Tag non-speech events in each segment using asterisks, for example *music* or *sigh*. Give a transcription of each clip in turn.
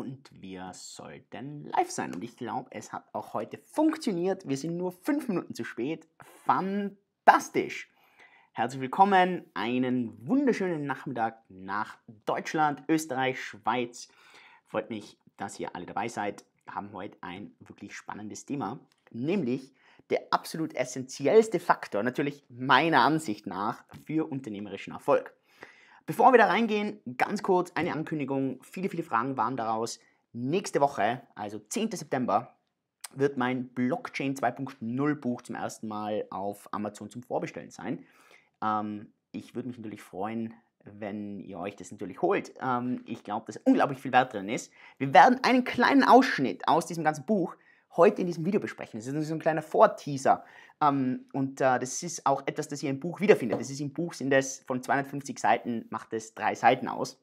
und wir sollten live sein. Und ich glaube, es hat auch heute funktioniert. Wir sind nur fünf Minuten zu spät. Fantastisch! Herzlich willkommen, einen wunderschönen Nachmittag nach Deutschland, Österreich, Schweiz. Freut mich, dass ihr alle dabei seid. Wir haben heute ein wirklich spannendes Thema, nämlich der absolut essentiellste Faktor, natürlich meiner Ansicht nach, für unternehmerischen Erfolg. Bevor wir da reingehen, ganz kurz eine Ankündigung. Viele, viele Fragen waren daraus. Nächste Woche, also 10. September, wird mein Blockchain 2.0 Buch zum ersten Mal auf Amazon zum Vorbestellen sein. Ähm, ich würde mich natürlich freuen, wenn ihr euch das natürlich holt. Ähm, ich glaube, dass unglaublich viel Wert drin ist. Wir werden einen kleinen Ausschnitt aus diesem ganzen Buch heute in diesem Video besprechen. Das ist so ein kleiner Vorteaser. Ähm, und äh, das ist auch etwas, das ihr im Buch wiederfindet. Das ist im Buch, sind das von 250 Seiten, macht es drei Seiten aus.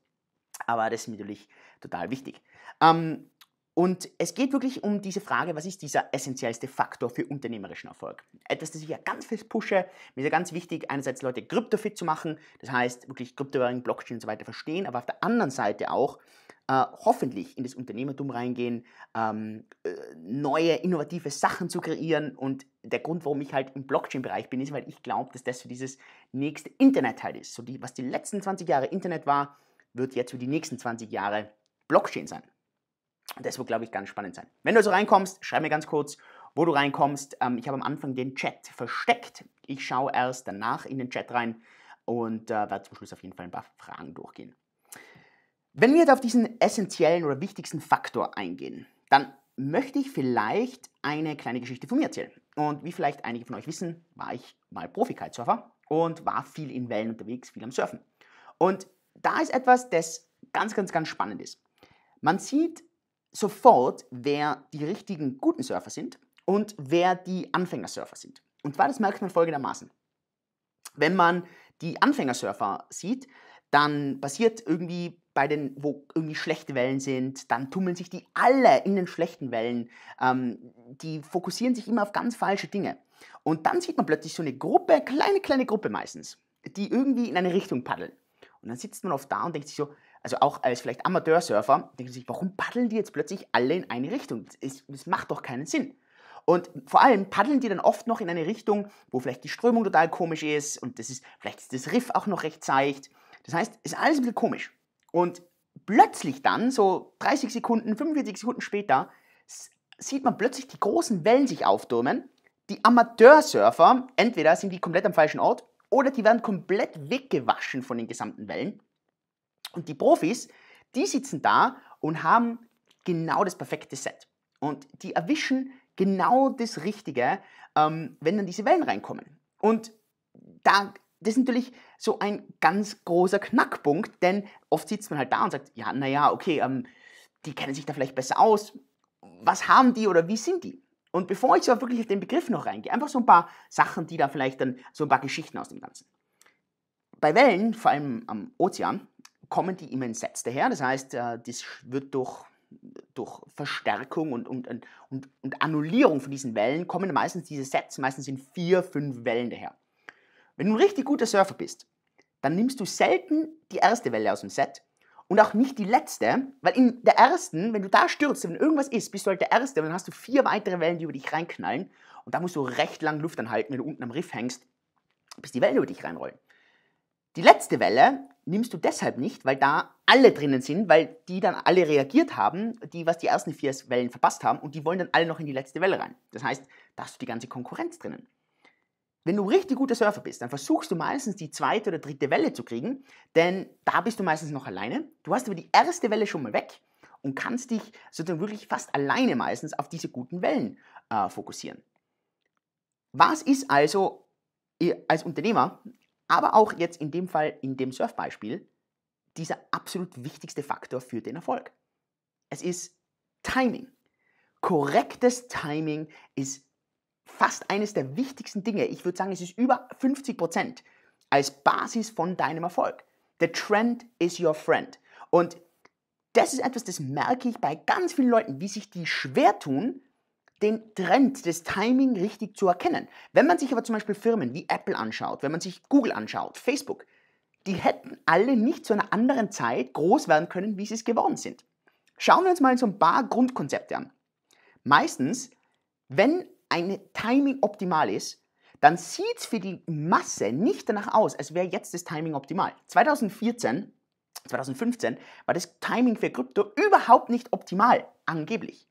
Aber das ist natürlich total wichtig. Ähm, und es geht wirklich um diese Frage, was ist dieser essentiellste Faktor für unternehmerischen Erfolg? Etwas, das ich ja ganz viel pushe. Mir ist ja ganz wichtig, einerseits Leute kryptofit zu machen, das heißt wirklich Kryptowährungen, Blockchain und so weiter verstehen, aber auf der anderen Seite auch äh, hoffentlich in das Unternehmertum reingehen, ähm, äh, neue, innovative Sachen zu kreieren. Und der Grund, warum ich halt im Blockchain-Bereich bin, ist, weil ich glaube, dass das für dieses nächste Internet halt ist. So die, was die letzten 20 Jahre Internet war, wird jetzt für die nächsten 20 Jahre Blockchain sein. das wird, glaube ich, ganz spannend sein. Wenn du also reinkommst, schreib mir ganz kurz, wo du reinkommst. Ähm, ich habe am Anfang den Chat versteckt. Ich schaue erst danach in den Chat rein und äh, werde zum Schluss auf jeden Fall ein paar Fragen durchgehen. Wenn wir jetzt auf diesen essentiellen oder wichtigsten Faktor eingehen, dann möchte ich vielleicht eine kleine Geschichte von mir erzählen. Und wie vielleicht einige von euch wissen, war ich mal Profi-Kitesurfer und war viel in Wellen unterwegs, viel am Surfen. Und da ist etwas, das ganz, ganz, ganz spannend ist. Man sieht sofort, wer die richtigen guten Surfer sind und wer die Anfängersurfer sind. Und zwar, das merkt man folgendermaßen. Wenn man die Anfängersurfer sieht, dann passiert irgendwie bei den, wo irgendwie schlechte Wellen sind, dann tummeln sich die alle in den schlechten Wellen. Ähm, die fokussieren sich immer auf ganz falsche Dinge. Und dann sieht man plötzlich so eine Gruppe, kleine, kleine Gruppe meistens, die irgendwie in eine Richtung paddeln. Und dann sitzt man oft da und denkt sich so, also auch als vielleicht Amateursurfer, denkt man sich, warum paddeln die jetzt plötzlich alle in eine Richtung? Das, das macht doch keinen Sinn. Und vor allem paddeln die dann oft noch in eine Richtung, wo vielleicht die Strömung total komisch ist und das ist, vielleicht ist das Riff auch noch recht seicht. Das heißt, ist alles ein bisschen komisch. Und plötzlich dann, so 30 Sekunden, 45 Sekunden später, sieht man plötzlich die großen Wellen sich auftürmen. Die Amateursurfer, entweder sind die komplett am falschen Ort oder die werden komplett weggewaschen von den gesamten Wellen. Und die Profis, die sitzen da und haben genau das perfekte Set. Und die erwischen genau das Richtige, ähm, wenn dann diese Wellen reinkommen. Und da das ist natürlich so ein ganz großer Knackpunkt, denn oft sitzt man halt da und sagt, ja, naja, okay, ähm, die kennen sich da vielleicht besser aus. Was haben die oder wie sind die? Und bevor ich so wirklich auf den Begriff noch reingehe, einfach so ein paar Sachen, die da vielleicht dann so ein paar Geschichten aus dem Ganzen. Bei Wellen, vor allem am Ozean, kommen die immer in Sets daher. Das heißt, äh, das wird durch, durch Verstärkung und, und, und, und Annullierung von diesen Wellen kommen meistens diese Sets, meistens sind vier, fünf Wellen daher. Wenn du ein richtig guter Surfer bist, dann nimmst du selten die erste Welle aus dem Set und auch nicht die letzte, weil in der ersten, wenn du da stürzt, wenn irgendwas ist, bist du halt der erste und dann hast du vier weitere Wellen, die über dich reinknallen und da musst du recht lang Luft anhalten, wenn du unten am Riff hängst, bis die Wellen über dich reinrollen. Die letzte Welle nimmst du deshalb nicht, weil da alle drinnen sind, weil die dann alle reagiert haben, die was die ersten vier Wellen verpasst haben und die wollen dann alle noch in die letzte Welle rein. Das heißt, da hast du die ganze Konkurrenz drinnen. Wenn du richtig guter Surfer bist, dann versuchst du meistens die zweite oder dritte Welle zu kriegen, denn da bist du meistens noch alleine. Du hast aber die erste Welle schon mal weg und kannst dich sozusagen wirklich fast alleine meistens auf diese guten Wellen äh, fokussieren. Was ist also äh, als Unternehmer, aber auch jetzt in dem Fall in dem Surfbeispiel, dieser absolut wichtigste Faktor für den Erfolg? Es ist Timing. Korrektes Timing ist fast eines der wichtigsten Dinge, ich würde sagen, es ist über 50 Prozent, als Basis von deinem Erfolg. The trend is your friend. Und das ist etwas, das merke ich bei ganz vielen Leuten, wie sich die schwer tun, den Trend, das Timing richtig zu erkennen. Wenn man sich aber zum Beispiel Firmen wie Apple anschaut, wenn man sich Google anschaut, Facebook, die hätten alle nicht zu einer anderen Zeit groß werden können, wie sie es geworden sind. Schauen wir uns mal so ein paar Grundkonzepte an. Meistens, wenn ein Timing optimal ist, dann sieht es für die Masse nicht danach aus, als wäre jetzt das Timing optimal. 2014, 2015 war das Timing für Krypto überhaupt nicht optimal, angeblich.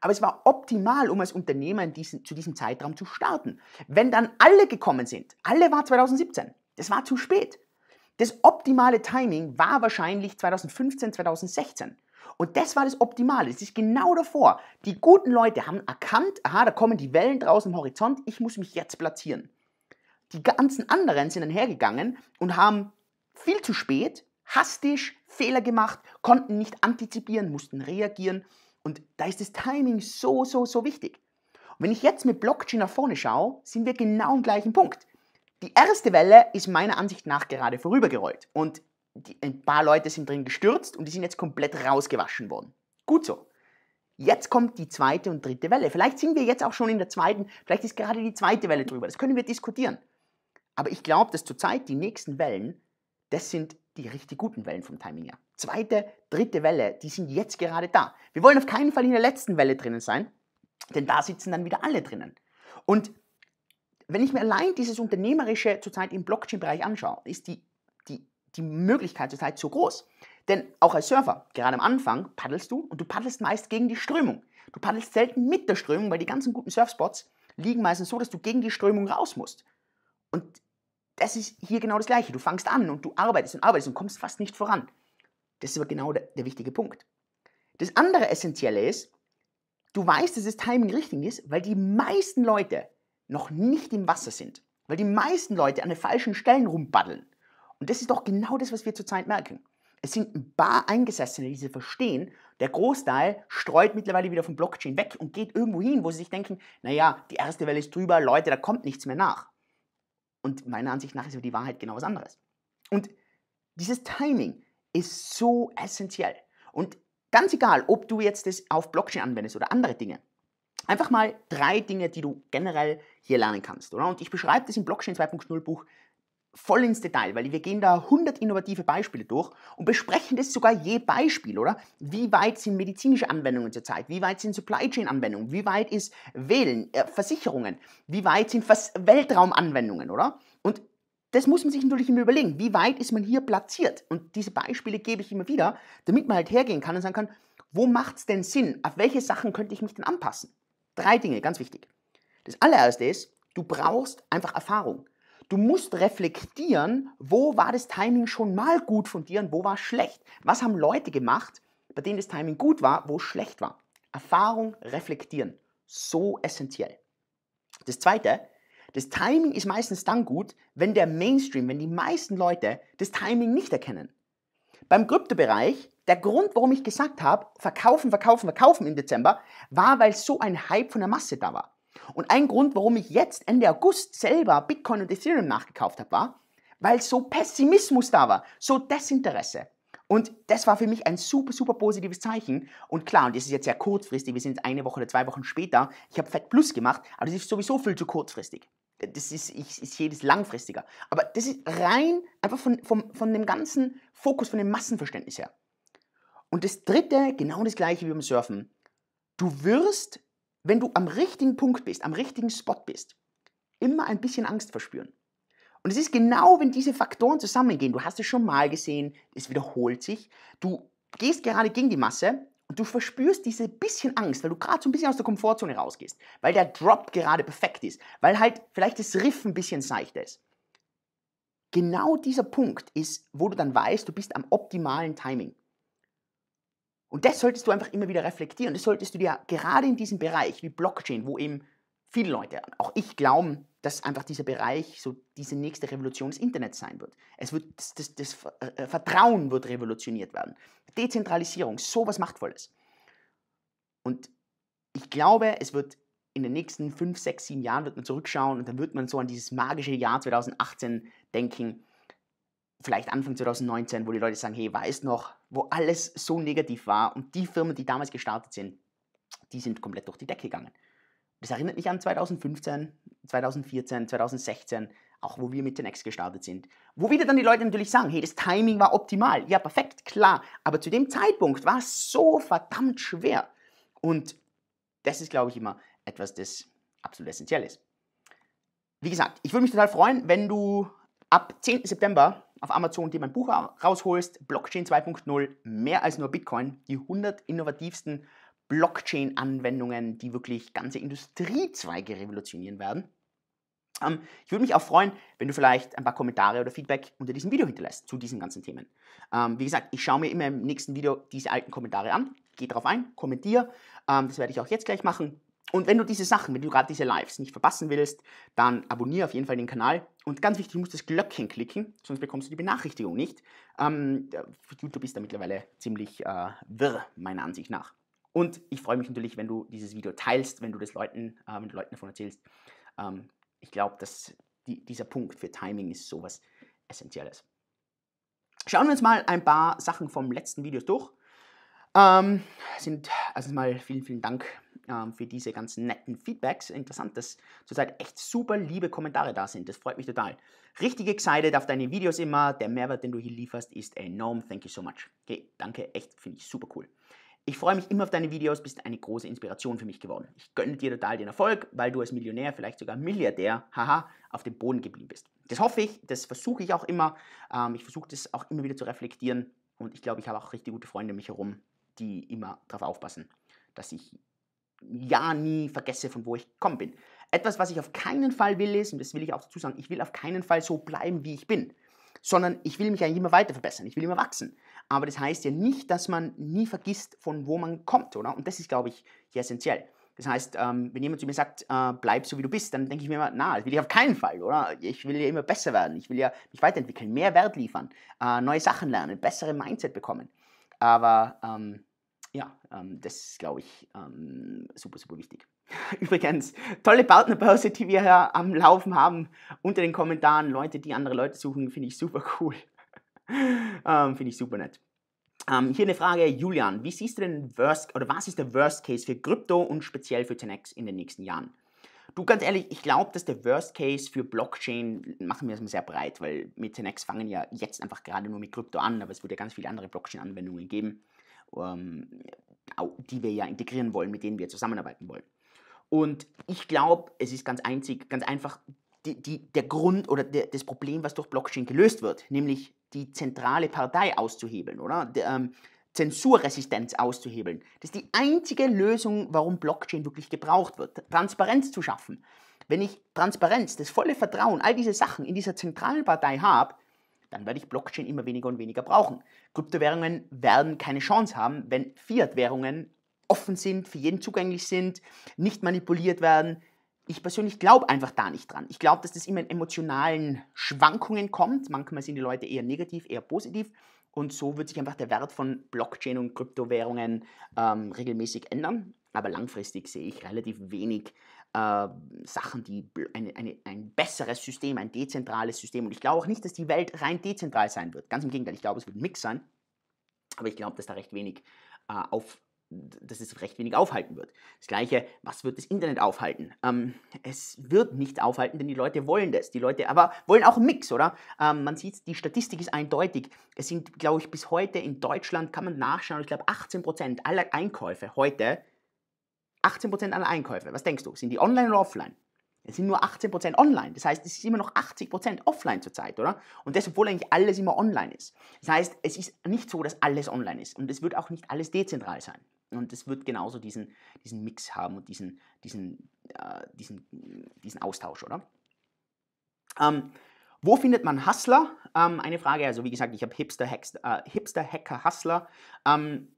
Aber es war optimal, um als Unternehmer diesen, zu diesem Zeitraum zu starten. Wenn dann alle gekommen sind, alle war 2017, das war zu spät. Das optimale Timing war wahrscheinlich 2015, 2016. Und das war das Optimale. Es ist genau davor. Die guten Leute haben erkannt, aha, da kommen die Wellen draußen am Horizont, ich muss mich jetzt platzieren. Die ganzen anderen sind dann hergegangen und haben viel zu spät, hastig Fehler gemacht, konnten nicht antizipieren, mussten reagieren. Und da ist das Timing so, so, so wichtig. Und wenn ich jetzt mit Blockchain nach vorne schaue, sind wir genau am gleichen Punkt. Die erste Welle ist meiner Ansicht nach gerade vorübergerollt. Und die, ein paar Leute sind drin gestürzt und die sind jetzt komplett rausgewaschen worden. Gut so. Jetzt kommt die zweite und dritte Welle. Vielleicht sind wir jetzt auch schon in der zweiten, vielleicht ist gerade die zweite Welle drüber. Das können wir diskutieren. Aber ich glaube, dass zurzeit die nächsten Wellen, das sind die richtig guten Wellen vom Timing her. Zweite, dritte Welle, die sind jetzt gerade da. Wir wollen auf keinen Fall in der letzten Welle drinnen sein, denn da sitzen dann wieder alle drinnen. Und wenn ich mir allein dieses Unternehmerische zurzeit im Blockchain-Bereich anschaue, ist die, die die Möglichkeit ist halt zu groß. Denn auch als Surfer, gerade am Anfang, paddelst du und du paddelst meist gegen die Strömung. Du paddelst selten mit der Strömung, weil die ganzen guten Surfspots liegen meistens so, dass du gegen die Strömung raus musst. Und das ist hier genau das Gleiche. Du fangst an und du arbeitest und arbeitest und kommst fast nicht voran. Das ist aber genau der, der wichtige Punkt. Das andere Essentielle ist, du weißt, dass das Timing richtig ist, weil die meisten Leute noch nicht im Wasser sind. Weil die meisten Leute an den falschen Stellen rumpaddeln. Und das ist doch genau das, was wir zurzeit merken. Es sind ein paar Eingesessene, die sie verstehen. Der Großteil streut mittlerweile wieder von Blockchain weg und geht irgendwo hin, wo sie sich denken, naja, die erste Welle ist drüber, Leute, da kommt nichts mehr nach. Und meiner Ansicht nach ist aber die Wahrheit genau was anderes. Und dieses Timing ist so essentiell. Und ganz egal, ob du jetzt das auf Blockchain anwendest oder andere Dinge, einfach mal drei Dinge, die du generell hier lernen kannst. Oder? Und ich beschreibe das im Blockchain 2.0 Buch voll ins Detail, weil wir gehen da 100 innovative Beispiele durch und besprechen das sogar je Beispiel, oder? Wie weit sind medizinische Anwendungen zurzeit? Wie weit sind Supply Chain Anwendungen? Wie weit ist Wählen, äh, Versicherungen? Wie weit sind Vers Weltraumanwendungen, oder? Und das muss man sich natürlich immer überlegen. Wie weit ist man hier platziert? Und diese Beispiele gebe ich immer wieder, damit man halt hergehen kann und sagen kann, wo macht es denn Sinn? Auf welche Sachen könnte ich mich denn anpassen? Drei Dinge, ganz wichtig. Das allererste ist, du brauchst einfach Erfahrung. Du musst reflektieren, wo war das Timing schon mal gut von dir und wo war schlecht. Was haben Leute gemacht, bei denen das Timing gut war, wo es schlecht war. Erfahrung reflektieren. So essentiell. Das Zweite, das Timing ist meistens dann gut, wenn der Mainstream, wenn die meisten Leute das Timing nicht erkennen. Beim Kryptobereich, der Grund, warum ich gesagt habe, verkaufen, verkaufen, verkaufen im Dezember, war, weil so ein Hype von der Masse da war. Und ein Grund, warum ich jetzt Ende August selber Bitcoin und Ethereum nachgekauft habe, war, weil so Pessimismus da war, so Desinteresse. Und das war für mich ein super, super positives Zeichen. Und klar, und das ist jetzt sehr kurzfristig, wir sind eine Woche oder zwei Wochen später. Ich habe Fett Plus gemacht, aber das ist sowieso viel zu kurzfristig. Das ist, ich, ist jedes langfristiger. Aber das ist rein einfach von, von, von dem ganzen Fokus, von dem Massenverständnis her. Und das dritte, genau das gleiche wie beim Surfen. Du wirst wenn du am richtigen Punkt bist, am richtigen Spot bist, immer ein bisschen Angst verspüren. Und es ist genau, wenn diese Faktoren zusammengehen, du hast es schon mal gesehen, es wiederholt sich, du gehst gerade gegen die Masse und du verspürst diese bisschen Angst, weil du gerade so ein bisschen aus der Komfortzone rausgehst, weil der Drop gerade perfekt ist, weil halt vielleicht das Riff ein bisschen seichter ist. Genau dieser Punkt ist, wo du dann weißt, du bist am optimalen Timing. Und das solltest du einfach immer wieder reflektieren. Das solltest du dir gerade in diesem Bereich wie Blockchain, wo eben viele Leute, auch ich, glauben, dass einfach dieser Bereich so diese nächste Revolution des Internets sein wird. Es wird das, das, das äh, Vertrauen wird revolutioniert werden. Dezentralisierung, sowas Machtvolles. Und ich glaube, es wird in den nächsten fünf, sechs, sieben Jahren wird man zurückschauen und dann wird man so an dieses magische Jahr 2018 denken, vielleicht Anfang 2019, wo die Leute sagen, hey, weißt noch, wo alles so negativ war und die Firmen, die damals gestartet sind, die sind komplett durch die Decke gegangen. Das erinnert mich an 2015, 2014, 2016, auch wo wir mit den X gestartet sind. Wo wieder dann die Leute natürlich sagen, hey, das Timing war optimal. Ja, perfekt, klar. Aber zu dem Zeitpunkt war es so verdammt schwer. Und das ist, glaube ich, immer etwas, das absolut essentiell ist. Wie gesagt, ich würde mich total freuen, wenn du ab 10. September auf Amazon dir mein Buch rausholst, Blockchain 2.0, mehr als nur Bitcoin, die 100 innovativsten Blockchain-Anwendungen, die wirklich ganze Industriezweige revolutionieren werden. Ähm, ich würde mich auch freuen, wenn du vielleicht ein paar Kommentare oder Feedback unter diesem Video hinterlässt zu diesen ganzen Themen. Ähm, wie gesagt, ich schaue mir immer im nächsten Video diese alten Kommentare an, gehe drauf ein, kommentiere. Ähm, das werde ich auch jetzt gleich machen. Und wenn du diese Sachen, wenn du gerade diese Lives nicht verpassen willst, dann abonniere auf jeden Fall den Kanal. Und ganz wichtig, du musst das Glöckchen klicken, sonst bekommst du die Benachrichtigung nicht. Ähm, YouTube ist da mittlerweile ziemlich äh, wirr, meiner Ansicht nach. Und ich freue mich natürlich, wenn du dieses Video teilst, wenn du das Leuten, äh, wenn du Leuten davon erzählst. Ähm, ich glaube, dass die, dieser Punkt für Timing ist sowas Essentielles. Schauen wir uns mal ein paar Sachen vom letzten Video durch. Ähm, sind erstens also mal vielen, vielen Dank ähm, für diese ganzen netten Feedbacks. Interessant, dass zurzeit echt super liebe Kommentare da sind. Das freut mich total. Richtig excited auf deine Videos immer. Der Mehrwert, den du hier lieferst, ist enorm. Thank you so much. Okay, danke, echt, finde ich super cool. Ich freue mich immer auf deine Videos, bist eine große Inspiration für mich geworden. Ich gönne dir total den Erfolg, weil du als Millionär, vielleicht sogar Milliardär, haha, auf dem Boden geblieben bist. Das hoffe ich, das versuche ich auch immer. Ähm, ich versuche das auch immer wieder zu reflektieren und ich glaube, ich habe auch richtig gute Freunde um mich herum, die immer darauf aufpassen, dass ich ja nie vergesse, von wo ich gekommen bin. Etwas, was ich auf keinen Fall will, ist, und das will ich auch dazu sagen, ich will auf keinen Fall so bleiben, wie ich bin, sondern ich will mich eigentlich immer weiter verbessern, ich will immer wachsen. Aber das heißt ja nicht, dass man nie vergisst, von wo man kommt, oder? Und das ist, glaube ich, hier essentiell. Das heißt, ähm, wenn jemand zu mir sagt, äh, bleib so wie du bist, dann denke ich mir immer, na, das will ich auf keinen Fall, oder? Ich will ja immer besser werden, ich will ja mich weiterentwickeln, mehr Wert liefern, äh, neue Sachen lernen, bessere Mindset bekommen. Aber ähm, ja, ähm, das ist, glaube ich, ähm, super, super wichtig. *laughs* Übrigens, tolle Partnerbörse, die wir hier am Laufen haben. Unter den Kommentaren Leute, die andere Leute suchen, finde ich super cool. *laughs* ähm, finde ich super nett. Ähm, hier eine Frage, Julian, wie siehst du denn Worst oder was ist der Worst Case für Krypto und speziell für Tenex in den nächsten Jahren? Du, ganz ehrlich, ich glaube, dass der Worst Case für Blockchain, machen wir es mal sehr breit, weil mit Tenex fangen ja jetzt einfach gerade nur mit Krypto an, aber es wird ja ganz viele andere Blockchain-Anwendungen geben ähm, die wir ja integrieren wollen, mit denen wir zusammenarbeiten wollen. Und ich glaube, es ist ganz einzig, ganz einfach die, die, der Grund oder der, das Problem, was durch Blockchain gelöst wird, nämlich die zentrale Partei auszuhebeln, oder? Der, ähm, Zensurresistenz auszuhebeln. Das ist die einzige Lösung, warum Blockchain wirklich gebraucht wird. Transparenz zu schaffen. Wenn ich Transparenz, das volle Vertrauen, all diese Sachen in dieser zentralen Partei habe, dann werde ich Blockchain immer weniger und weniger brauchen. Kryptowährungen werden keine Chance haben, wenn Fiat-Währungen offen sind, für jeden zugänglich sind, nicht manipuliert werden. Ich persönlich glaube einfach da nicht dran. Ich glaube, dass das immer in emotionalen Schwankungen kommt. Manchmal sind die Leute eher negativ, eher positiv. Und so wird sich einfach der Wert von Blockchain und Kryptowährungen ähm, regelmäßig ändern. Aber langfristig sehe ich relativ wenig äh, Sachen, die eine, eine, ein besseres System, ein dezentrales System. Und ich glaube auch nicht, dass die Welt rein dezentral sein wird. Ganz im Gegenteil, ich glaube, es wird ein Mix sein. Aber ich glaube, dass da recht wenig äh, auf, dass es recht wenig aufhalten wird. Das gleiche, was wird das Internet aufhalten? Ähm, es wird nichts aufhalten, denn die Leute wollen das. Die Leute aber wollen auch einen Mix, oder? Ähm, man sieht, die Statistik ist eindeutig. Es sind, glaube ich, bis heute in Deutschland, kann man nachschauen, ich glaube, 18% aller Einkäufe heute 18% aller Einkäufe. Was denkst du? Sind die online oder offline? Es sind nur 18% online. Das heißt, es ist immer noch 80% offline zurzeit, oder? Und das, obwohl eigentlich alles immer online ist. Das heißt, es ist nicht so, dass alles online ist. Und es wird auch nicht alles dezentral sein. Und es wird genauso diesen, diesen Mix haben und diesen, diesen, äh, diesen, diesen Austausch, oder? Ähm, wo findet man Hustler? Ähm, eine Frage, also wie gesagt, ich habe Hipster, äh, Hipster Hacker Hustler. Ähm,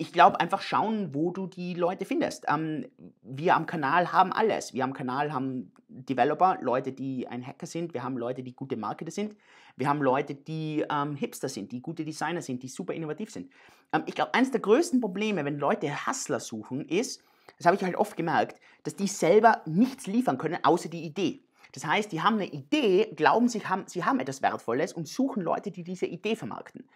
ich glaube, einfach schauen, wo du die Leute findest. Ähm, wir am Kanal haben alles. Wir am Kanal haben Developer, Leute, die ein Hacker sind. Wir haben Leute, die gute Marketer sind. Wir haben Leute, die ähm, Hipster sind, die gute Designer sind, die super innovativ sind. Ähm, ich glaube, eines der größten Probleme, wenn Leute Hustler suchen, ist, das habe ich halt oft gemerkt, dass die selber nichts liefern können, außer die Idee. Das heißt, die haben eine Idee, glauben, sie haben, sie haben etwas Wertvolles und suchen Leute, die diese Idee vermarkten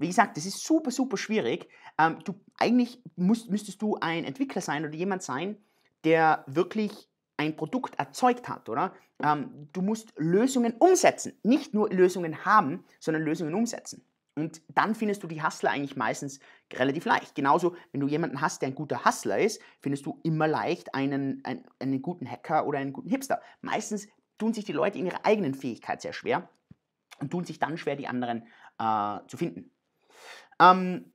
wie gesagt, das ist super, super schwierig. Ähm, du, eigentlich musst, müsstest du ein Entwickler sein oder jemand sein, der wirklich ein Produkt erzeugt hat, oder? Ähm, du musst Lösungen umsetzen. Nicht nur Lösungen haben, sondern Lösungen umsetzen. Und dann findest du die Hustler eigentlich meistens relativ leicht. Genauso, wenn du jemanden hast, der ein guter Hustler ist, findest du immer leicht einen, einen, einen guten Hacker oder einen guten Hipster. Meistens tun sich die Leute in ihrer eigenen Fähigkeit sehr schwer und tun sich dann schwer, die anderen äh, zu finden. Um,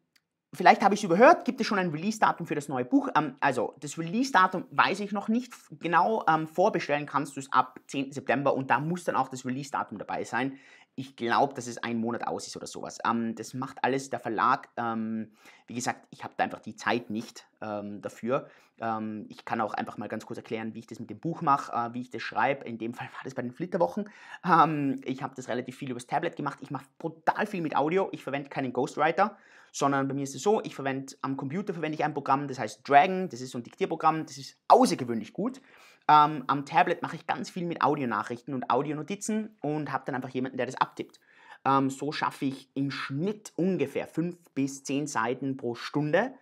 Vielleicht habe ich es überhört, gibt es schon ein Release-Datum für das neue Buch? Ähm, also, das Release-Datum weiß ich noch nicht genau. Ähm, vorbestellen kannst du es ab 10. September und da muss dann auch das Release-Datum dabei sein. Ich glaube, dass es einen Monat aus ist oder sowas. Ähm, das macht alles der Verlag. Ähm, wie gesagt, ich habe da einfach die Zeit nicht ähm, dafür. Ähm, ich kann auch einfach mal ganz kurz erklären, wie ich das mit dem Buch mache, äh, wie ich das schreibe. In dem Fall war das bei den Flitterwochen. ich habe das relativ viel übers Tablet gemacht. Ich mache brutal viel mit Audio. Ich verwende keinen Ghostwriter sondern bei mir ist es so, ich verwende am Computer verwende ich ein Programm, das heißt Dragon, das ist so ein Diktierprogramm, das ist außergewöhnlich gut. Ähm, am Tablet mache ich ganz viel mit Audionachrichten und Audionotizen und habe dann einfach jemanden, der das abtippt. Ähm, so schaffe ich im Schnitt ungefähr 5 bis 10 Seiten pro Stunde.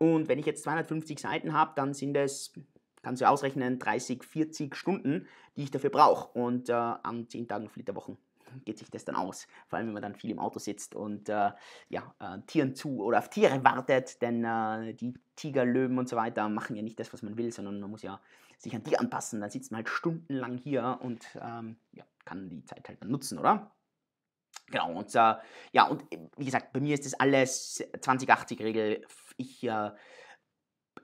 Und wenn ich jetzt 250 Seiten habe, dann sind es, kannst du ausrechnen, 30, 40 Stunden, die ich dafür brauche. Und äh, an 10 Tagen, Flitterwochen geht sich das dann aus. Vor allem, wenn man dann viel im Auto sitzt und äh, ja, äh, Tieren zu oder auf Tiere wartet, denn äh, die Tiger, Löwen und so weiter machen ja nicht das, was man will, sondern man muss ja sich an die anpassen. Dann sitzt man halt stundenlang hier und ähm, ja, kann die Zeit halt dann nutzen, oder? Genau, und äh, ja, und äh, wie gesagt, bei mir ist das alles 20-80-Regel. Ich äh,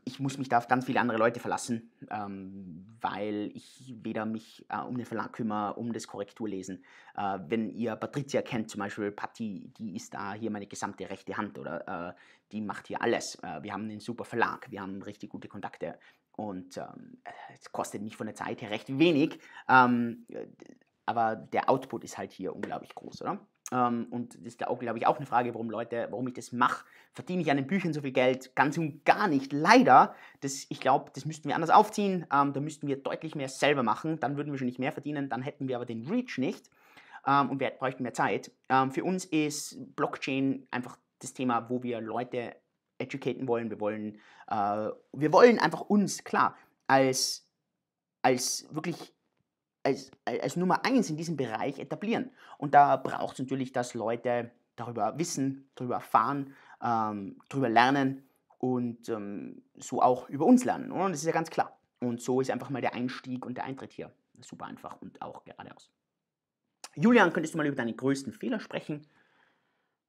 ich muss mich da auf ganz viele andere Leute verlassen, ähm, weil ich weder mich äh, um den Verlag kümmere, um das Korrekturlesen. Äh, wenn ihr Patricia kennt, zum Beispiel Patti, die ist da hier meine gesamte rechte Hand oder äh, die macht hier alles. Äh, wir haben einen super Verlag, wir haben richtig gute Kontakte und ähm, es ähm, kostet mich von der Zeit her recht wenig, ähm, aber der Output ist halt hier unglaublich groß, oder? Ähm, und das ist auch, glaube ich, auch eine Frage, warum Leute, warum ich das mache. Verdiene ich an den Büchern so viel Geld? Ganz und gar nicht. Leider. Das, ich glaube, das müssten wir anders aufziehen. Ähm, da müssten wir deutlich mehr selber machen. Dann würden wir schon nicht mehr verdienen. Dann hätten wir aber den Reach nicht. Ähm, und wir bräuchten mehr Zeit. Ähm, für uns ist Blockchain einfach das Thema, wo wir Leute educaten wollen. Wir wollen, äh, wir wollen einfach uns, klar, als, als wirklich als, als Nummer eins in diesem Bereich etablieren. Und da braucht es natürlich, dass Leute darüber wissen, darüber erfahren, ähm, darüber lernen und ähm, so auch über uns lernen. Und das ist ja ganz klar. Und so ist einfach mal der Einstieg und der Eintritt hier super einfach und auch geradeaus. Julian, könntest du mal über deine größten Fehler sprechen?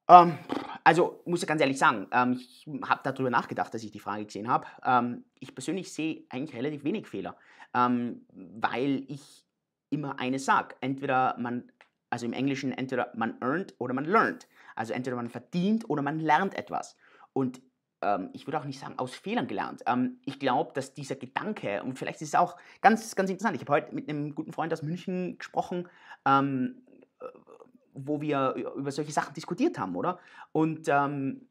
Ähm, also, muss ich ganz ehrlich sagen, ähm, ich habe darüber nachgedacht, dass ich die Frage gesehen habe. Ähm, ich persönlich sehe eigentlich relativ wenig Fehler, ähm, weil ich immer eine Sache. Entweder man, also im Englischen, entweder man earned oder man learned. Also entweder man verdient oder man lernt etwas. Und ähm, ich würde auch nicht sagen, aus Fehlern gelernt. Ähm, ich glaube, dass dieser Gedanke, und vielleicht ist es auch ganz, ganz interessant, ich habe heute mit einem guten Freund aus München gesprochen, ähm, äh, wo wir über solche Sachen diskutiert haben, oder? Und ähm,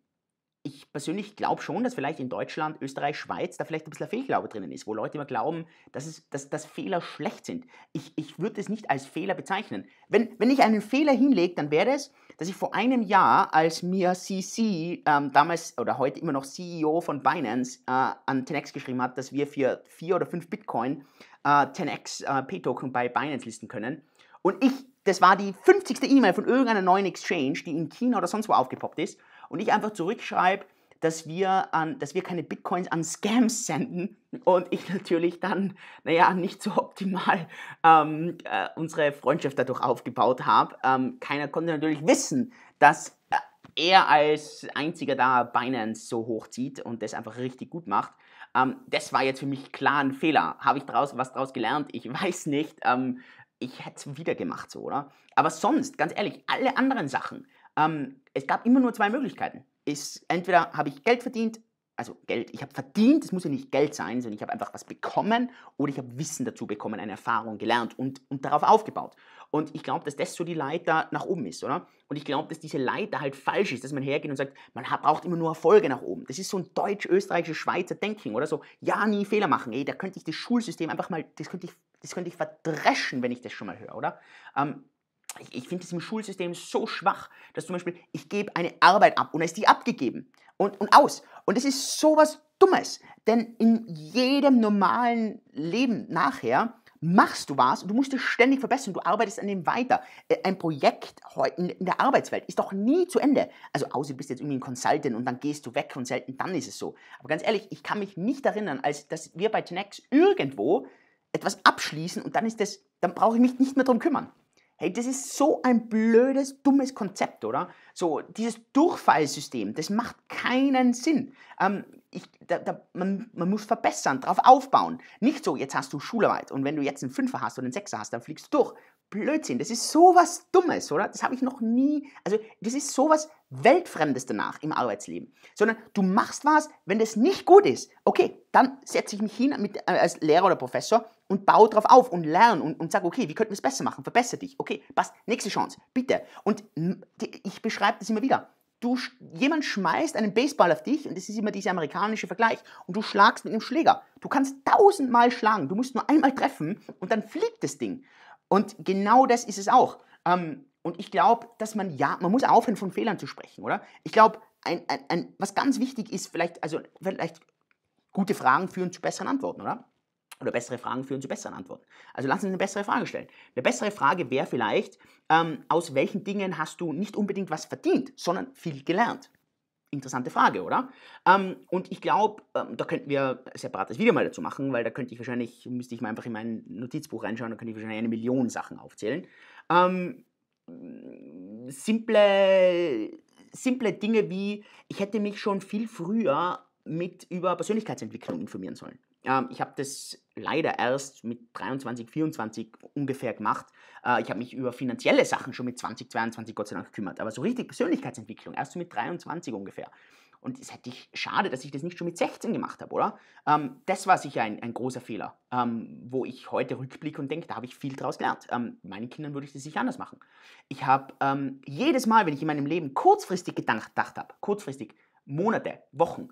ich persönlich glaube schon, dass vielleicht in Deutschland, Österreich, Schweiz da vielleicht ein bisschen ein Fehlglaube drinnen ist, wo Leute immer glauben, dass, es, dass, dass Fehler schlecht sind. Ich, ich würde es nicht als Fehler bezeichnen. Wenn, wenn ich einen Fehler hinlege, dann wäre es, dass ich vor einem Jahr, als mir CC, ähm, damals oder heute immer noch CEO von Binance, äh, an Tenex geschrieben hat, dass wir für vier oder fünf Bitcoin äh, Tenex äh, P-Token bei Binance listen können. Und ich das war die 50. E-Mail von irgendeiner neuen Exchange, die in China oder sonst wo aufgepoppt ist. Und ich einfach zurückschreibe, dass wir, an, dass wir keine Bitcoins an Scams senden und ich natürlich dann, naja, nicht so optimal ähm, äh, unsere Freundschaft dadurch aufgebaut habe. Ähm, keiner konnte natürlich wissen, dass äh, er als einziger da Binance so hochzieht und das einfach richtig gut macht. Ähm, das war jetzt für mich klar ein Fehler. Habe ich draus was daraus gelernt? Ich *laughs* weiß nicht. Ähm, ich hätte es wieder gemacht so, oder? Aber sonst, ganz ehrlich, alle anderen Sachen, ähm, es gab immer nur zwei Möglichkeiten. Ist, entweder habe ich Geld verdient, also Geld, ich habe verdient, es muss ja nicht Geld sein, sondern ich habe einfach was bekommen oder ich habe Wissen dazu bekommen, eine Erfahrung gelernt und, und darauf aufgebaut. Und ich glaube, dass das so die Leiter nach oben ist, oder? Und ich glaube, dass diese Leiter halt falsch ist, dass man hergeht und sagt, man braucht immer nur Erfolge nach oben. Das ist so ein deutsch-österreichisches Schweizer Denken, oder so, ja, nie Fehler machen, ey, da könnte ich das Schulsystem einfach mal, das könnte ich das könnte ich verdreschen, wenn ich das schon mal höre, oder? Ähm, ich, ich finde das im Schulsystem so schwach, dass zum Beispiel ich gebe eine Arbeit ab und dann ist die abgegeben und, und aus. Und das ist sowas Dummes, denn in jedem normalen Leben nachher machst du was und du musst dich ständig verbessern, du arbeitest an dem weiter. Äh, ein Projekt in der Arbeitswelt ist doch nie zu Ende. Also außer du bist jetzt irgendwie ein Consultant und dann gehst du weg und selten dann ist es so. Aber ganz ehrlich, ich kann mich nicht erinnern, als dass wir bei Tenex irgendwo etwas abschließen und dann ist das, dann brauche ich mich nicht mehr drum kümmern. Hey, das ist so ein blödes, dummes Konzept, oder? So, dieses Durchfallsystem, das macht keinen Sinn. Ähm, ich, da, da, man, man, muss verbessern, drauf aufbauen. Nicht so, jetzt hast du Schularbeit und wenn du jetzt einen Fünfer hast oder einen Sechser hast, dann fliegst du durch. Blödsinn, das ist sowas Dummes, oder? Das habe ich noch nie, also das ist sowas, Weltfremdes danach im Arbeitsleben, sondern du machst was, wenn das nicht gut ist. Okay, dann setze ich mich hin mit, äh, als Lehrer oder Professor und baue drauf auf und lerne und, und sage, okay, wie könnten wir es besser machen? Verbessere dich. Okay, passt, nächste Chance, bitte. Und die, ich beschreibe das immer wieder. Du, jemand schmeißt einen Baseball auf dich und das ist immer dieser amerikanische Vergleich und du schlagst mit einem Schläger. Du kannst tausendmal schlagen, du musst nur einmal treffen und dann fliegt das Ding. Und genau das ist es auch. Ähm, und ich glaube, dass man ja, man muss aufhören, von Fehlern zu sprechen, oder? Ich glaube, ein, ein, ein, was ganz wichtig ist, vielleicht, also vielleicht gute Fragen führen zu besseren Antworten, oder? Oder bessere Fragen führen zu besseren Antworten. Also lass uns eine bessere Frage stellen. Eine bessere Frage wäre vielleicht, ähm, aus welchen Dingen hast du nicht unbedingt was verdient, sondern viel gelernt? Interessante Frage, oder? Ähm, und ich glaube, ähm, da könnten wir ein separates Video mal dazu machen, weil da könnte ich wahrscheinlich, müsste ich mal einfach in mein Notizbuch reinschauen, da könnte ich wahrscheinlich eine Million Sachen aufzählen. Ähm, simple, simple Dinge wie, ich hätte mich schon viel früher mit über Persönlichkeitsentwicklung informieren sollen. Ähm, ich habe das leider erst mit 23, 24 ungefähr gemacht. Äh, ich habe mich über finanzielle Sachen schon mit 20, 22 Gott sei Dank gekümmert, aber so richtig Persönlichkeitsentwicklung erst mit 23 ungefähr. Und es hätte ich schade, dass ich das nicht schon mit 16 gemacht habe, oder? Ähm, das war sicher ein, ein großer Fehler, ähm, wo ich heute rückblicke und denke, da habe ich viel draus gelernt. Ähm, meinen Kindern würde ich das sicher anders machen. Ich habe ähm, jedes Mal, wenn ich in meinem Leben kurzfristig gedacht, gedacht habe, kurzfristig, Monate, Wochen,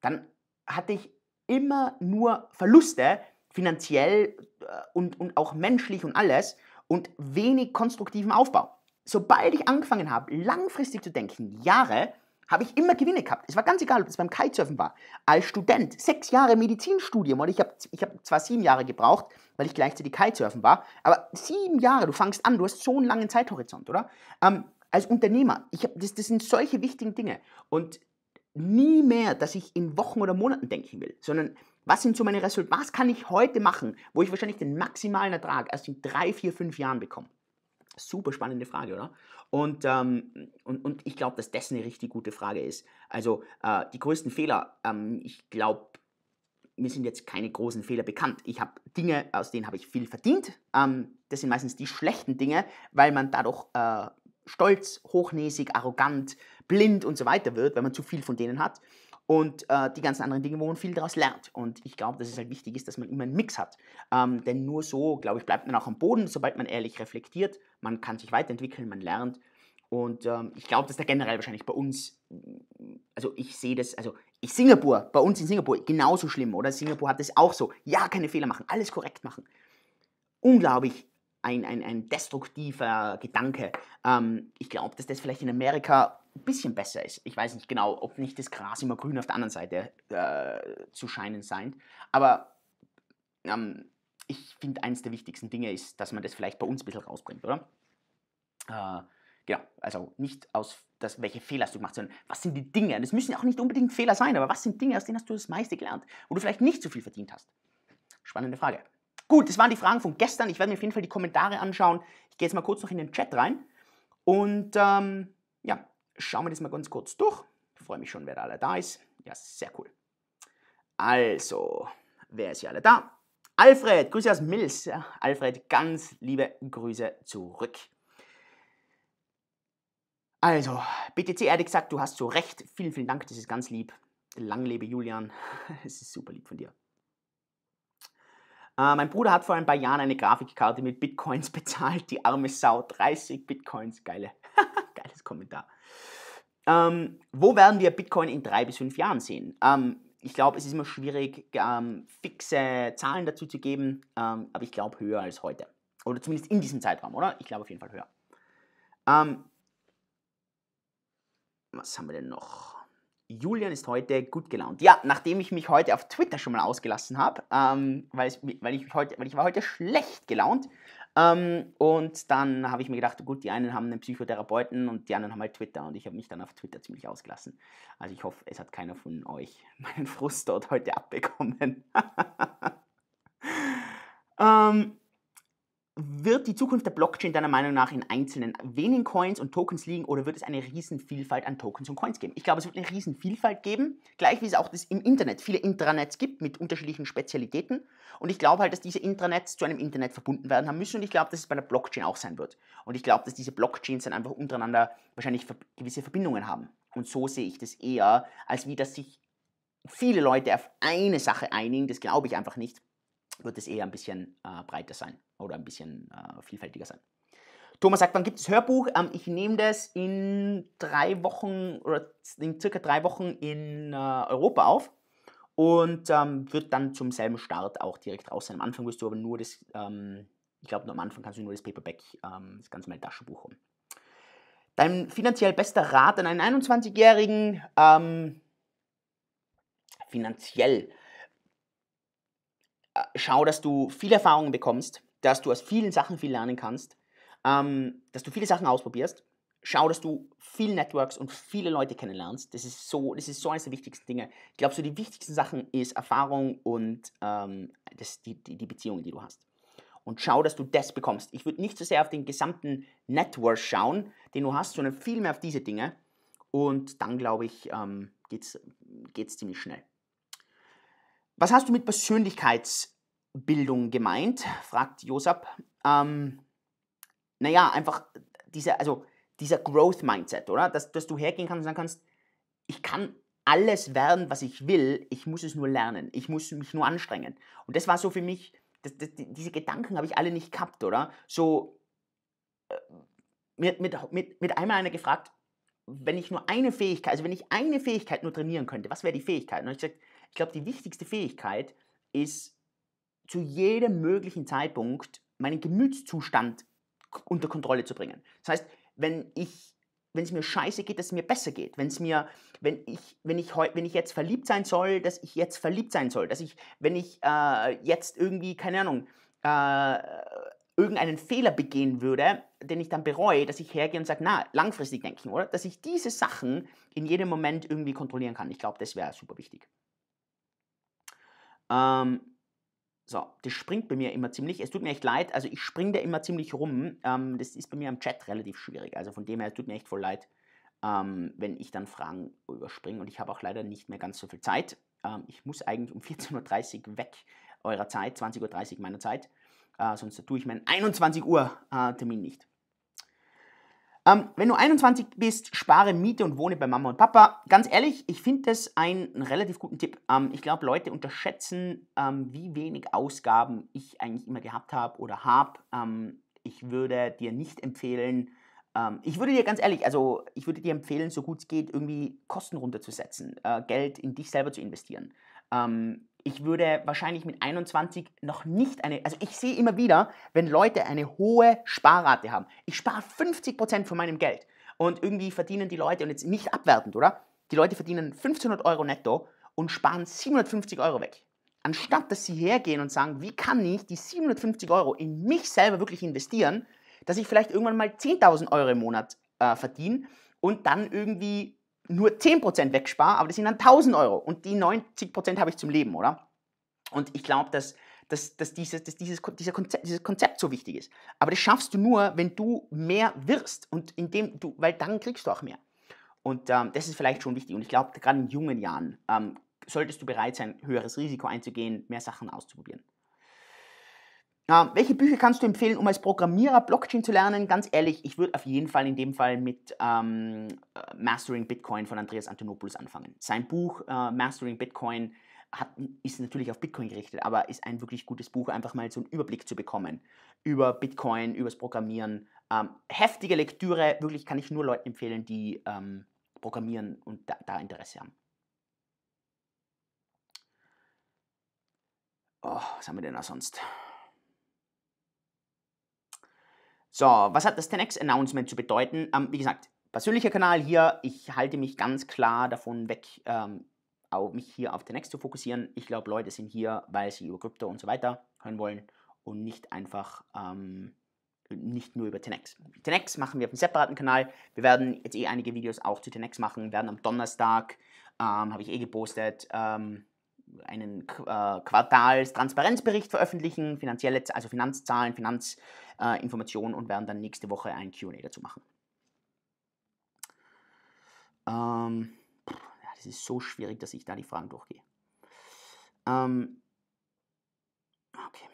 dann hatte ich immer nur Verluste, finanziell äh, und, und auch menschlich und alles und wenig konstruktiven Aufbau. Sobald ich angefangen habe, langfristig zu denken, Jahre, habe ich immer Gewinne gehabt. Es war ganz egal, ob es beim Kitesurfen war. Als Student, sechs Jahre Medizinstudium und ich habe ich hab zwar sieben Jahre gebraucht, weil ich gleichzeitig Kitesurfen war, aber sieben Jahre, du fangst an, du hast so einen langen Zeithorizont, oder? Ähm, als Unternehmer, ich hab, das, das sind solche wichtigen Dinge. Und nie mehr, dass ich in Wochen oder Monaten denken will, sondern was sind so meine Resultate? Was kann ich heute machen, wo ich wahrscheinlich den maximalen Ertrag erst in drei, vier, fünf Jahren bekomme? Super spannende Frage, oder? Und, ähm, und, und ich glaube, dass das eine richtig gute Frage ist. Also äh, die größten Fehler, ähm, ich glaube, mir sind jetzt keine großen Fehler bekannt. Ich habe Dinge, aus denen habe ich viel verdient. Ähm, das sind meistens die schlechten Dinge, weil man dadurch äh, stolz, hochnäsig, arrogant, blind und so weiter wird, wenn man zu viel von denen hat und äh, die ganzen anderen Dinge, wo man viel daraus lernt. Und ich glaube, dass es halt wichtig ist, dass man immer einen Mix hat. Ähm, denn nur so, glaube ich, bleibt man auch am Boden, sobald man ehrlich reflektiert. Man kann sich weiterentwickeln, man lernt. Und ähm, ich glaube, dass da generell wahrscheinlich bei uns, also ich sehe das, also ich Singapur, bei uns in Singapur genauso schlimm, oder? Singapur hat das auch so. Ja, keine Fehler machen, alles korrekt machen. Unglaublich ein, ein, ein destruktiver Gedanke. Ähm, ich glaube, dass das vielleicht in Amerika ein bisschen besser ist. Ich weiß nicht genau, ob nicht das Gras immer grün auf der anderen Seite äh, zu scheinen scheint. Aber ähm, ich finde, eines der wichtigsten Dinge ist, dass man das vielleicht bei uns ein bisschen rausbringt, oder? Äh, genau, also nicht aus, das, welche Fehler hast du gemacht, sondern was sind die Dinge? Das müssen auch nicht unbedingt Fehler sein, aber was sind Dinge, aus denen hast du das meiste gelernt, wo du vielleicht nicht so viel verdient hast? Spannende Frage. Gut, das waren die Fragen von gestern. Ich werde mir auf jeden Fall die Kommentare anschauen. Ich gehe jetzt mal kurz noch in den Chat rein. Und ähm, ja, schauen wir das mal ganz kurz durch. Ich freue mich schon, wer da alle da ist. Ja, sehr cool. Also, wer ist hier alle da? Alfred, Grüße aus Mills. Ja, Alfred, ganz liebe Grüße zurück. Also, BTC ehrlich gesagt, du hast so recht. Vielen, vielen Dank, das ist ganz lieb. Lang lebe Julian. *laughs* Es ist super lieb von dir. Äh, mein Bruder hat vor ein paar Jahren eine Grafikkarte mit Bitcoins *laughs* bezahlt. Die arme Sau, 30 Bitcoins, geile. *laughs* Kommentar. Ähm, wo werden wir Bitcoin in drei bis fünf Jahren sehen? Ähm, ich glaube, es ist immer schwierig, ähm, fixe Zahlen dazu zu geben, ähm, aber ich glaube höher als heute. Oder zumindest in diesem Zeitraum, oder? Ich glaube auf jeden Fall höher. Ähm, was haben wir denn noch? Julian ist heute gut gelaunt. Ja, nachdem ich mich heute auf Twitter schon mal ausgelassen habe, ähm, weil, weil, ich heute, weil ich war heute schlecht gelaunt ähm, und dann habe ich mir gedacht, gut, die einen haben einen Psychotherapeuten und die anderen haben halt Twitter und ich habe mich dann auf Twitter ziemlich ausgelassen. Also ich hoffe, es hat keiner von euch *laughs* meinen Frust dort heute abbekommen. *laughs* ähm, wird die Zukunft der Blockchain deiner Meinung nach in einzelnen wenigen Coins und Tokens liegen oder wird es eine Riesenvielfalt an Tokens und Coins geben? Ich glaube, es wird eine Riesenvielfalt geben, gleich wie es auch das im Internet viele Intranets gibt mit unterschiedlichen Spezialitäten. Und ich glaube halt, dass diese Intranets zu einem Internet verbunden werden haben müssen und ich glaube, dass es bei der Blockchain auch sein wird. Und ich glaube, dass diese Blockchains dann einfach untereinander wahrscheinlich gewisse Verbindungen haben. Und so sehe ich das eher, als wie dass sich viele Leute auf eine Sache einigen. Das glaube ich einfach nicht wird es eher ein bisschen äh, breiter sein oder ein bisschen äh, vielfältiger sein. Thomas sagt, wann gibt es Hörbuch? Ähm, ich nehme das in drei Wochen oder in circa drei Wochen in äh, Europa auf und ähm, wird dann zum selben Start auch direkt raus sein. Am Anfang wirst du aber nur das, ähm, ich glaube, am Anfang kannst du nur das Paperback, ähm, das ganze mal Taschenbuch holen. Dein finanziell bester Rat an einen 21-Jährigen, ähm, finanziell schau, dass du viel Erfahrung bekommst, dass du aus vielen Sachen viel lernen kannst, ähm, dass du viele Sachen ausprobierst. Schau, dass du viel Networks und viele Leute kennenlernst. Das ist so, das ist so eines der wichtigsten Dinge. Ich glaube, so die wichtigsten Sachen ist Erfahrung und ähm, das, die, die, die Beziehungen, die du hast. Und schau, dass du das bekommst. Ich würde nicht so sehr auf den gesamten Network schauen, den du hast, sondern viel mehr auf diese Dinge. Und dann, glaube ich, ähm, geht es ziemlich schnell. Was hast du mit Persönlichkeitsbildung gemeint? fragt Josap. Ähm, naja, einfach dieser, also dieser Growth Mindset, oder? Dass, dass du hergehen kannst und sagen kannst, ich kann alles werden, was ich will, ich muss es nur lernen, ich muss mich nur anstrengen. Und das war so für mich, das, das, diese Gedanken habe ich alle nicht gehabt, oder? So, äh, mit, mit, mit, mit einmal einer gefragt, wenn ich nur eine Fähigkeit, also wenn ich eine Fähigkeit nur trainieren könnte, was wäre die Fähigkeit? Und ich gesagt, ich glaube, die wichtigste Fähigkeit ist, zu jedem möglichen Zeitpunkt meinen Gemütszustand unter Kontrolle zu bringen. Das heißt, wenn ich wenn es mir scheiße geht, dass es mir besser geht. Wenn es mir, wenn ich, wenn ich wenn ich jetzt verliebt sein soll, dass ich jetzt verliebt sein soll, dass ich, wenn ich äh, jetzt irgendwie, keine Ahnung, äh, irgendeinen Fehler begehen würde, den ich dann bereue, dass ich hergehe und sage, na, langfristig denken, oder? Dass ich diese Sachen in jedem Moment irgendwie kontrollieren kann. Ich glaube, das wäre super wichtig. Ähm, so, das springt bei mir immer ziemlich. Es tut mir echt leid. Also ich springe da immer ziemlich rum. Ähm, das ist bei mir im Chat relativ schwierig. Also von dem her, es tut mir echt voll leid, ähm, wenn ich dann Fragen überspringe. Und ich habe auch leider nicht mehr ganz so viel Zeit. Ähm, ich muss eigentlich um 14.30 *laughs* Uhr weg eurer Zeit, 20.30 Uhr meiner Zeit. Äh, sonst tue ich meinen 21 Uhr äh, Termin nicht. Ähm, wenn du 21 bist, spare Miete und wohne bei Mama und Papa. Ganz ehrlich, ich finde das einen relativ guten Tipp. Ähm, ich glaube, Leute unterschätzen, ähm, wie wenig Ausgaben ich eigentlich immer gehabt habe oder habe. Ähm, ich würde dir nicht empfehlen, ähm, ich würde dir ganz ehrlich, also ich würde dir empfehlen, so gut es geht, irgendwie Kosten runterzusetzen, äh, Geld in dich selber zu investieren. Ähm, ich würde wahrscheinlich mit 21 noch nicht eine, also ich sehe immer wieder, wenn Leute eine hohe Sparrate haben. Ich spare 50% von meinem Geld und irgendwie verdienen die Leute, und jetzt nicht abwertend, oder? Die Leute verdienen 1500 Euro netto und sparen 750 Euro weg. Anstatt dass sie hergehen und sagen, wie kann ich die 750 Euro in mich selber wirklich investieren, dass ich vielleicht irgendwann mal 10.000 Euro im Monat äh, verdiene und dann irgendwie nur 10% wegspare, aber das sind dann 1000 Euro und die 90% habe ich zum Leben, oder? Und ich glaube, dass, dass, dass, dieses, dass dieses, dieser Konzept, dieses Konzept so wichtig ist. Aber das schaffst du nur, wenn du mehr wirst und indem du, weil dann kriegst du auch mehr. Und ähm, das ist vielleicht schon wichtig. Und ich glaube, gerade in jungen Jahren ähm, solltest du bereit sein, höheres Risiko einzugehen, mehr Sachen auszuprobieren. Ähm, welche Bücher kannst du empfehlen, um als Programmierer Blockchain zu lernen? Ganz ehrlich, ich würde auf jeden Fall in dem Fall mit ähm, äh, Mastering Bitcoin von Andreas Antonopoulos anfangen. Sein Buch äh, Mastering Bitcoin hat, ist natürlich auf Bitcoin gerichtet, aber ist ein wirklich gutes Buch, einfach mal so einen Überblick zu bekommen über Bitcoin, übers Programmieren. Ähm, heftige Lektüre, wirklich kann ich nur Leuten empfehlen, die ähm, Programmieren und da, da Interesse haben. Oh, was haben wir denn da sonst? So, was hat das 10x-Announcement zu bedeuten? Ähm, wie gesagt, persönlicher Kanal hier. Ich halte mich ganz klar davon weg, ähm, mich hier auf 10x zu fokussieren. Ich glaube, Leute sind hier, weil sie über Krypto und so weiter hören wollen und nicht einfach ähm, nicht nur über 10x. 10x machen wir auf einem separaten Kanal. Wir werden jetzt eh einige Videos auch zu 10x machen. Wir werden am Donnerstag, ähm, habe ich eh gepostet, ähm, einen äh, Quartalstransparenzbericht veröffentlichen, finanzielle, also Finanzzahlen, Finanzinformationen und werden dann nächste Woche ein QA dazu machen. Ähm, das ist so schwierig, dass ich da die Fragen durchgehe. Ähm, okay.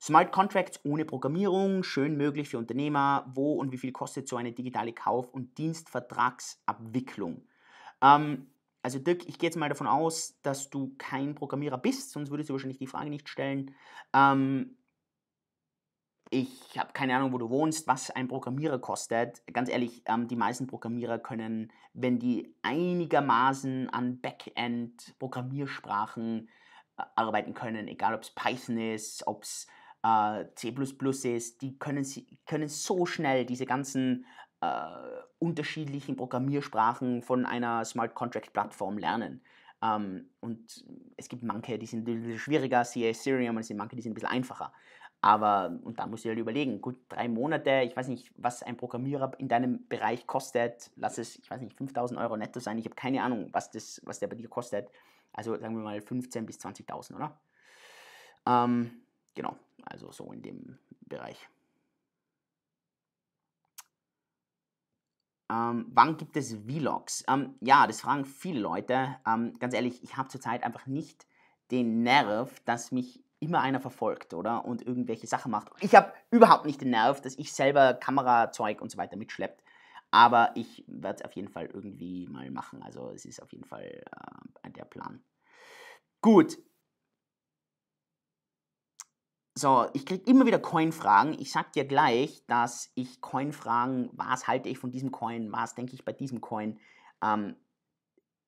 Smart Contracts ohne Programmierung, schön möglich für Unternehmer. Wo und wie viel kostet so eine digitale Kauf- und Dienstvertragsabwicklung? Ähm, also Dirk, ich gehe jetzt mal davon aus, dass du kein Programmierer bist, sonst würdest du wahrscheinlich die Frage nicht stellen. Ähm, ich habe keine Ahnung, wo du wohnst, was ein Programmierer kostet. Ganz ehrlich, ähm, die meisten Programmierer können, wenn die einigermaßen an Backend-Programmiersprachen äh, arbeiten können, egal ob es Python ist, ob es äh, C ist, die können, können so schnell diese ganzen äh, unterschiedlichen Programmiersprachen von einer Smart Contract Plattform lernen. Ähm, und es gibt manche, die sind ein bisschen schwieriger, CA Ethereum, und es sind manche, die sind ein bisschen einfacher. Aber, und da muss ich halt überlegen, gut, drei Monate, ich weiß nicht, was ein Programmierer in deinem Bereich kostet, lass es, ich weiß nicht, 5000 Euro netto sein, ich habe keine Ahnung, was, das, was der bei dir kostet. Also sagen wir mal 15.000 bis 20.000, oder? Ähm, genau, also so in dem Bereich. Ähm, wann gibt es Vlogs? Ähm, ja, das fragen viele Leute. Ähm, ganz ehrlich, ich habe zurzeit einfach nicht den Nerv, dass mich immer einer verfolgt, oder? Und irgendwelche Sachen macht. Ich habe überhaupt nicht den Nerv, dass ich selber Kamerazeug und so weiter mitschleppt. Aber ich werde es auf jeden Fall irgendwie mal machen. Also es ist auf jeden Fall äh, der Plan. Gut, so, ich kriege immer wieder Coin-Fragen. Ich sag dir gleich, dass ich Coin-Fragen, was halte ich von diesem Coin, was denke ich bei diesem Coin. Ähm,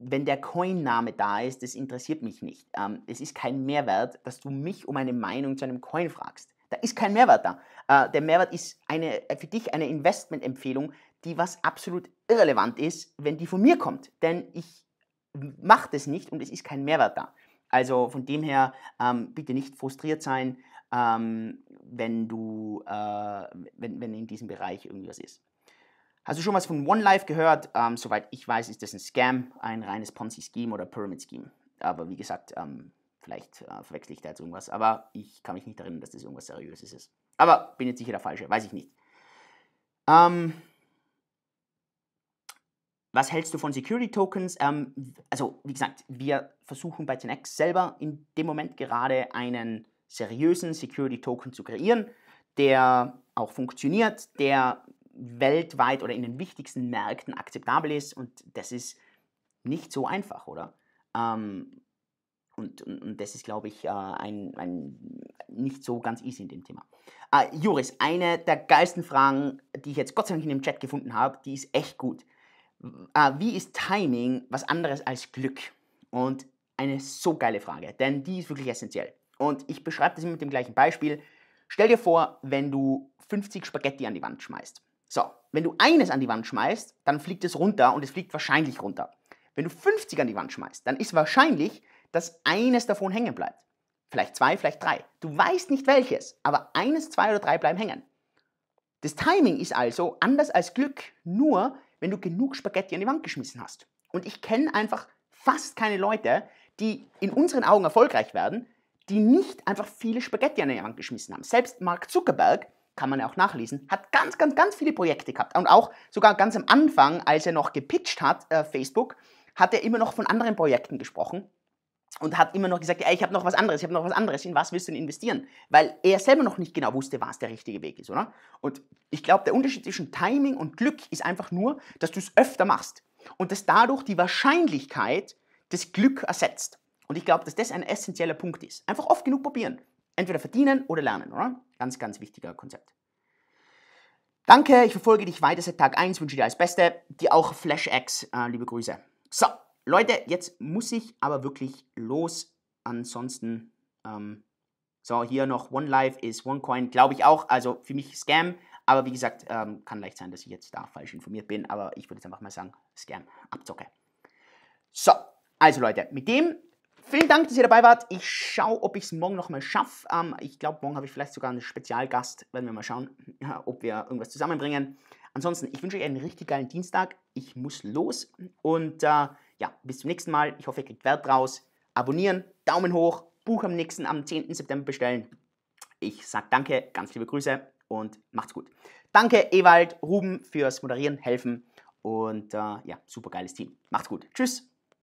wenn der Coin-Name da ist, das interessiert mich nicht. Ähm, es ist kein Mehrwert, dass du mich um eine Meinung zu einem Coin fragst. Da ist kein Mehrwert da. Äh, der Mehrwert ist eine, äh, für dich eine Investmentempfehlung, die was absolut irrelevant ist, wenn die von mir kommt. Denn ich mache das nicht und es ist kein Mehrwert da. Also von dem her ähm, bitte nicht frustriert sein ähm, wenn du, äh, wenn, wenn in diesem Bereich irgendwas ist. Hast du schon was von One Life gehört? Ähm, soweit ich weiß, ist das ein Scam, ein reines Ponzi-Scheme oder Pyramid-Scheme. Aber wie gesagt, ähm, vielleicht äh, verwechsel ich da jetzt irgendwas. Aber ich kann mich nicht erinnern, dass das irgendwas Seriöses ist. Aber bin jetzt sicher der Falsche, weiß ich nicht. Ähm, was hältst du von Security Tokens? Ähm, also, wie gesagt, wir versuchen bei 10x selber in dem Moment gerade einen seriösen Security-Token zu kreieren, der auch funktioniert, der weltweit oder in den wichtigsten Märkten akzeptabel ist. Und das ist nicht so einfach, oder? Ähm, und, und, und, das ist, glaube ich, äh, ein, ein, nicht so ganz easy in dem Thema. Äh, Juris, eine der geilsten Fragen, die ich jetzt Gott sei Dank in dem Chat gefunden habe, die ist echt gut. Äh, wie ist Timing was anderes als Glück? Und eine so geile Frage, denn die ist wirklich essentiell. Und ich beschreibe das mit dem gleichen Beispiel. Stell dir vor, wenn du 50 Spaghetti an die Wand schmeißt. So, wenn du eines an die Wand schmeißt, dann fliegt es runter und es fliegt wahrscheinlich runter. Wenn du 50 an die Wand schmeißt, dann ist wahrscheinlich, dass eines davon hängen bleibt. Vielleicht zwei, vielleicht drei. Du weißt nicht welches, aber eines, zwei oder drei bleiben hängen. Das Timing ist also anders als Glück, nur wenn du genug Spaghetti an die Wand geschmissen hast. Und ich kenne einfach fast keine Leute, die in unseren Augen erfolgreich werden, die nicht einfach viele Spaghetti an den Wand geschmissen haben. Selbst Mark Zuckerberg, kann man ja auch nachlesen, hat ganz, ganz, ganz viele Projekte gehabt. Und auch sogar ganz am Anfang, als er noch gepitcht hat, äh, Facebook, hat er immer noch von anderen Projekten gesprochen und hat immer noch gesagt, ey, ich habe noch was anderes, ich habe noch was anderes, in was willst du denn investieren? Weil er selber noch nicht genau wusste, was der richtige Weg ist, oder? Und ich glaube, der Unterschied zwischen Timing und Glück ist einfach nur, dass du es öfter machst und dass dadurch die Wahrscheinlichkeit das Glück ersetzt. Und ich glaube, dass das ein essentieller Punkt ist. Einfach oft genug probieren. Entweder verdienen oder lernen, oder? Ganz, ganz wichtiger Konzept. Danke, ich verfolge dich weiter seit Tag 1, wünsche dir alles Beste. Dir auch FlashX, äh, liebe Grüße. So, Leute, jetzt muss ich aber wirklich los. Ansonsten, ähm, so, hier noch One Life is One Coin, glaube ich auch. Also für mich Scam, aber wie gesagt, ähm, kann leicht sein, dass ich jetzt da falsch informiert bin, aber ich würde jetzt einfach mal sagen, Scam, Abzocke. So, also Leute, mit dem Vielen Dank, dass ihr dabei wart. Ich schaue, ob ich es morgen nochmal schaffe. Ähm, ich glaube, morgen habe ich vielleicht sogar einen Spezialgast. Werden wir mal schauen, ob wir irgendwas zusammenbringen. Ansonsten, ich wünsche euch einen richtig geilen Dienstag. Ich muss los. Und äh, ja, bis zum nächsten Mal. Ich hoffe, ihr kriegt Wert draus. Abonnieren, Daumen hoch, Buch am nächsten, am 10. September bestellen. Ich sage danke, ganz liebe Grüße und macht's gut. Danke, Ewald, Ruben, fürs Moderieren, helfen. Und äh, ja, super geiles Team. Macht's gut. Tschüss.